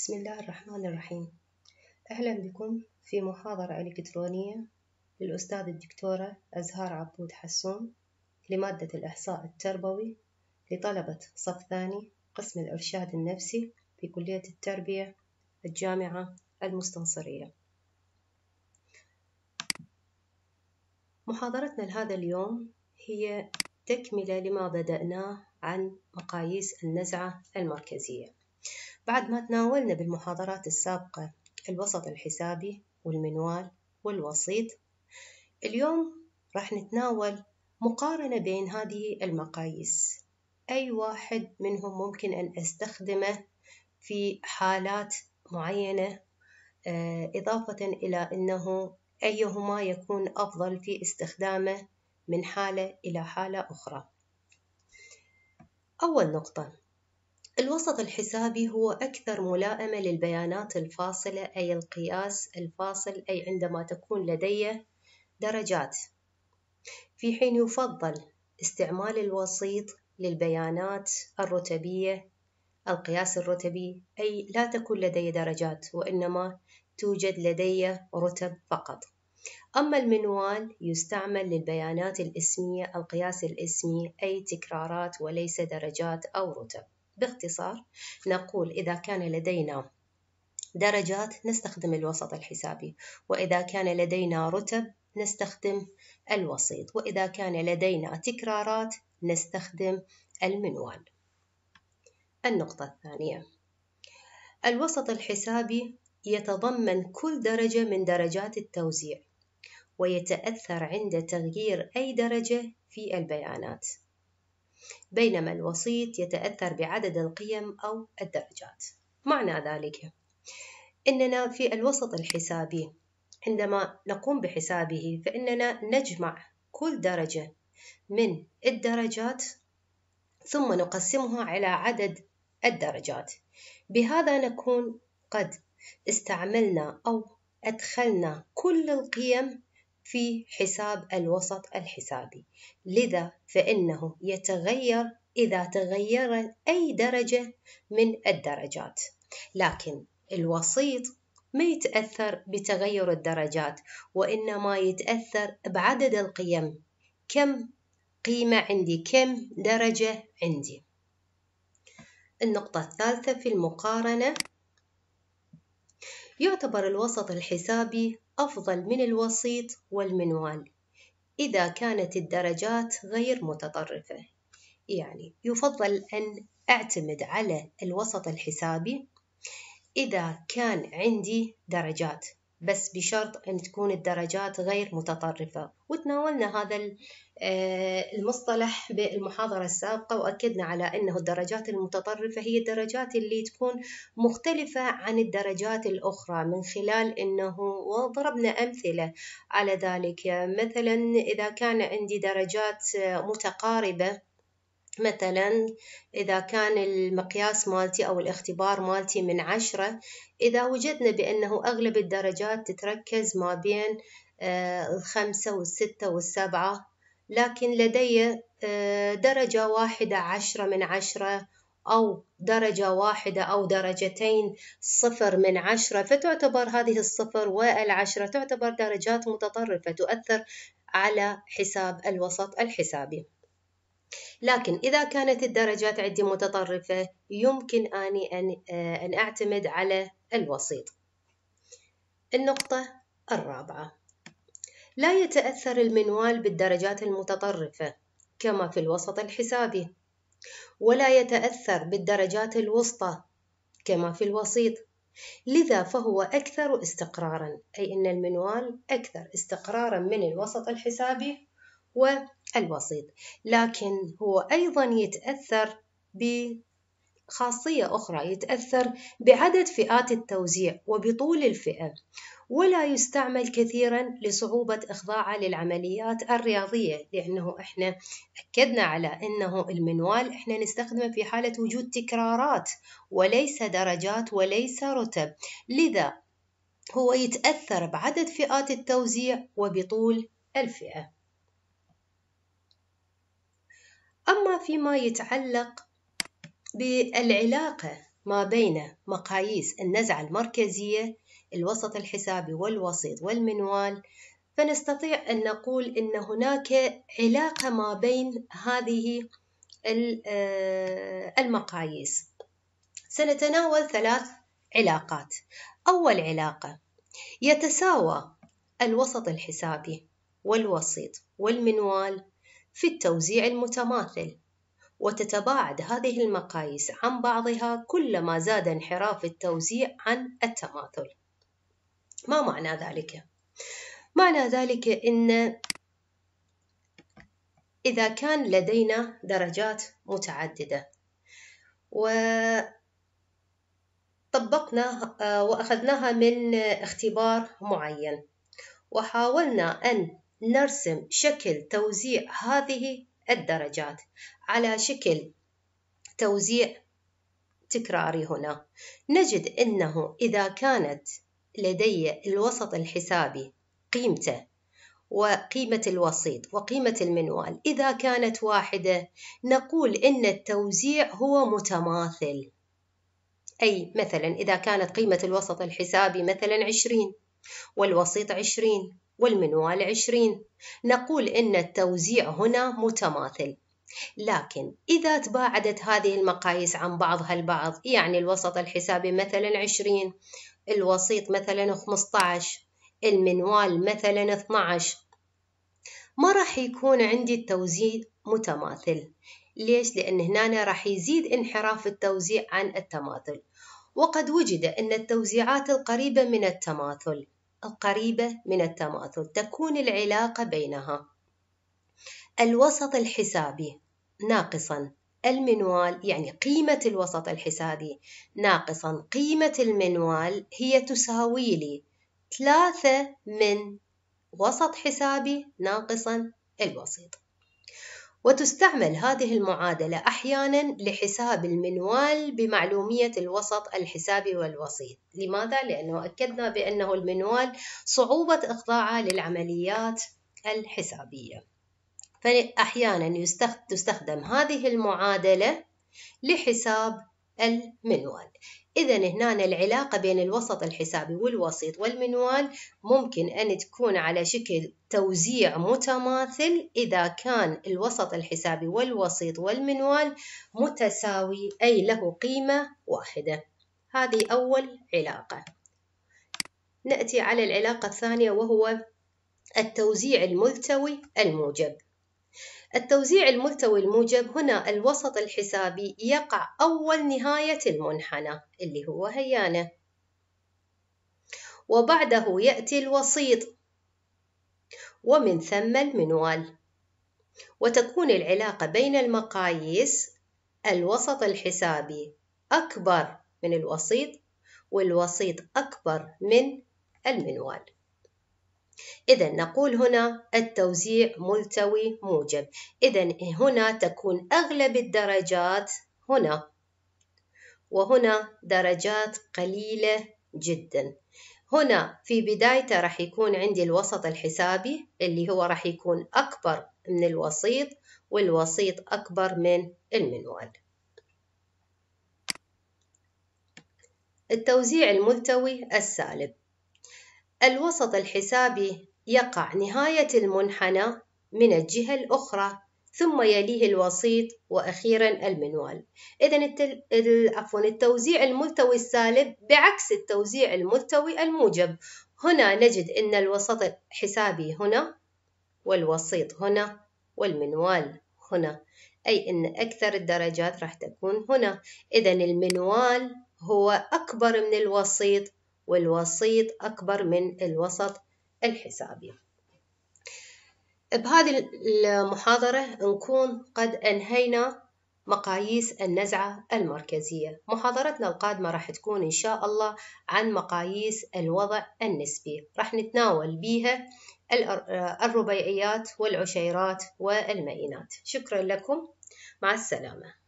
بسم الله الرحمن الرحيم أهلا بكم في محاضرة إلكترونية للأستاذ الدكتورة أزهار عبود حسون لمادة الإحصاء التربوي لطلبة صف ثاني قسم الإرشاد النفسي في كلية التربية الجامعة المستنصرية محاضرتنا لهذا اليوم هي تكملة لما بدأناه عن مقاييس النزعة المركزية بعد ما تناولنا بالمحاضرات السابقة الوسط الحسابي والمنوال والوسيط اليوم راح نتناول مقارنة بين هذه المقاييس أي واحد منهم ممكن أن أستخدمه في حالات معينة آه، إضافة إلى أنه أيهما يكون أفضل في استخدامه من حالة إلى حالة أخرى أول نقطة الوسط الحسابي هو أكثر ملائمة للبيانات الفاصلة أي القياس الفاصل أي عندما تكون لدي درجات في حين يفضل استعمال الوسيط للبيانات الرتبية القياس الرتبي أي لا تكون لدي درجات وإنما توجد لدي رتب فقط أما المنوال يستعمل للبيانات الاسمية القياس الاسمي أي تكرارات وليس درجات أو رتب باختصار نقول إذا كان لدينا درجات نستخدم الوسط الحسابي وإذا كان لدينا رتب نستخدم الوسيط وإذا كان لدينا تكرارات نستخدم المنوال النقطة الثانية الوسط الحسابي يتضمن كل درجة من درجات التوزيع ويتأثر عند تغيير أي درجة في البيانات بينما الوسيط يتأثر بعدد القيم أو الدرجات معنى ذلك إننا في الوسط الحسابي عندما نقوم بحسابه فإننا نجمع كل درجة من الدرجات ثم نقسمها على عدد الدرجات بهذا نكون قد استعملنا أو أدخلنا كل القيم في حساب الوسط الحسابي لذا فإنه يتغير إذا تغير أي درجة من الدرجات لكن الوسيط ما يتأثر بتغير الدرجات وإنما يتأثر بعدد القيم كم قيمة عندي كم درجة عندي النقطة الثالثة في المقارنة يعتبر الوسط الحسابي أفضل من الوسيط والمنوال إذا كانت الدرجات غير متطرفة يعني يفضل أن أعتمد على الوسط الحسابي إذا كان عندي درجات بس بشرط أن تكون الدرجات غير متطرفة وتناولنا هذا آه، المصطلح بالمحاضرة السابقة وأكدنا على أنه الدرجات المتطرفة هي الدرجات اللي تكون مختلفة عن الدرجات الأخرى من خلال أنه وضربنا أمثلة على ذلك يعني مثلا إذا كان عندي درجات متقاربة مثلا إذا كان المقياس مالتي أو الاختبار مالتي من عشرة إذا وجدنا بأنه أغلب الدرجات تتركز ما بين آه، الخمسة والستة والسبعة لكن لدي آه، درجة واحدة عشرة من عشرة أو درجة واحدة أو درجتين صفر من عشرة فتعتبر هذه الصفر والعشرة تعتبر درجات متطرفة تؤثر على حساب الوسط الحسابي لكن إذا كانت الدرجات عندي متطرفة يمكن أني أن, آه، أن أعتمد على الوسيط النقطة الرابعة لا يتأثر المنوال بالدرجات المتطرفة كما في الوسط الحسابي ولا يتأثر بالدرجات الوسطى كما في الوسيط لذا فهو أكثر استقرارا أي أن المنوال أكثر استقرارا من الوسط الحسابي والوسيط لكن هو أيضا يتأثر بخاصية أخرى يتأثر بعدد فئات التوزيع وبطول الفئة ولا يستعمل كثيرا لصعوبة إخضاعه للعمليات الرياضية لأنه إحنا أكدنا على أنه المنوال إحنا نستخدمه في حالة وجود تكرارات وليس درجات وليس رتب لذا هو يتأثر بعدد فئات التوزيع وبطول الفئة أما فيما يتعلق بالعلاقة ما بين مقاييس النزعة المركزية الوسط الحسابي والوسيط والمنوال فنستطيع أن نقول أن هناك علاقة ما بين هذه آه، المقاييس سنتناول ثلاث علاقات أول علاقة يتساوى الوسط الحسابي والوسيط والمنوال في التوزيع المتماثل وتتباعد هذه المقاييس عن بعضها كلما زاد انحراف التوزيع عن التماثل ما معنى ذلك معنى ذلك ان اذا كان لدينا درجات متعدده وطبقنا آه، واخذناها من اختبار معين وحاولنا ان نرسم شكل توزيع هذه الدرجات على شكل توزيع تكراري هنا نجد أنه إذا كانت لدي الوسط الحسابي قيمته وقيمة الوسيط وقيمة المنوال إذا كانت واحدة نقول إن التوزيع هو متماثل أي مثلا إذا كانت قيمة الوسط الحسابي مثلا 20 والوسيط 20 والمنوال 20 نقول إن التوزيع هنا متماثل لكن إذا تباعدت هذه المقاييس عن بعضها البعض يعني الوسط الحسابي مثلا 20 الوسيط مثلا 15 المنوال مثلا 12 ما راح يكون عندي التوزيع متماثل ليش؟ لأن هنا راح يزيد انحراف التوزيع عن التماثل وقد وجد أن التوزيعات القريبة من التماثل قريبة من التماثل تكون العلاقة بينها الوسط الحسابي ناقصا المنوال يعني قيمة الوسط الحسابي ناقصا قيمة المنوال هي تساوي لي ثلاثة من وسط حسابي ناقصا الوسيط وتستعمل هذه المعادلة أحيانا لحساب المنوال بمعلومية الوسط الحسابي والوسيط لماذا؟ لأنه أكدنا بأنه المنوال صعوبة إخضاعه للعمليات الحسابية فأحيانا تستخدم هذه المعادلة لحساب المنوال إذا هنا العلاقة بين الوسط الحسابي والوسيط والمنوال ممكن أن تكون على شكل توزيع متماثل إذا كان الوسط الحسابي والوسيط والمنوال متساوي أي له قيمة واحدة هذه أول علاقة نأتي على العلاقة الثانية وهو التوزيع الملتوي الموجب التوزيع الملتوي الموجب هنا الوسط الحسابي يقع أول نهاية المنحنى اللي هو هيانة وبعده يأتي الوسيط ومن ثم المنوال وتكون العلاقة بين المقاييس الوسط الحسابي أكبر من الوسيط والوسيط أكبر من المنوال إذا نقول هنا التوزيع ملتوي موجب إذا هنا تكون أغلب الدرجات هنا وهنا درجات قليلة جدا هنا في بدايته راح يكون عندي الوسط الحسابي اللي هو راح يكون أكبر من الوسيط والوسيط أكبر من المنوال التوزيع الملتوي السالب الوسط الحسابي يقع نهاية المنحنى من الجهة الأخرى ثم يليه الوسيط وأخيرا المنوال إذا التل... عفوا التوزيع الملتوي السالب بعكس التوزيع الملتوي الموجب هنا نجد أن الوسط الحسابي هنا والوسيط هنا والمنوال هنا أي أن أكثر الدرجات راح تكون هنا إذا المنوال هو أكبر من الوسيط والوسيط أكبر من الوسط الحسابي بهذه المحاضرة نكون قد أنهينا مقاييس النزعة المركزية محاضرتنا القادمة راح تكون إن شاء الله عن مقاييس الوضع النسبي راح نتناول بيها الربيعيات والعشيرات والمئينات شكرا لكم مع السلامة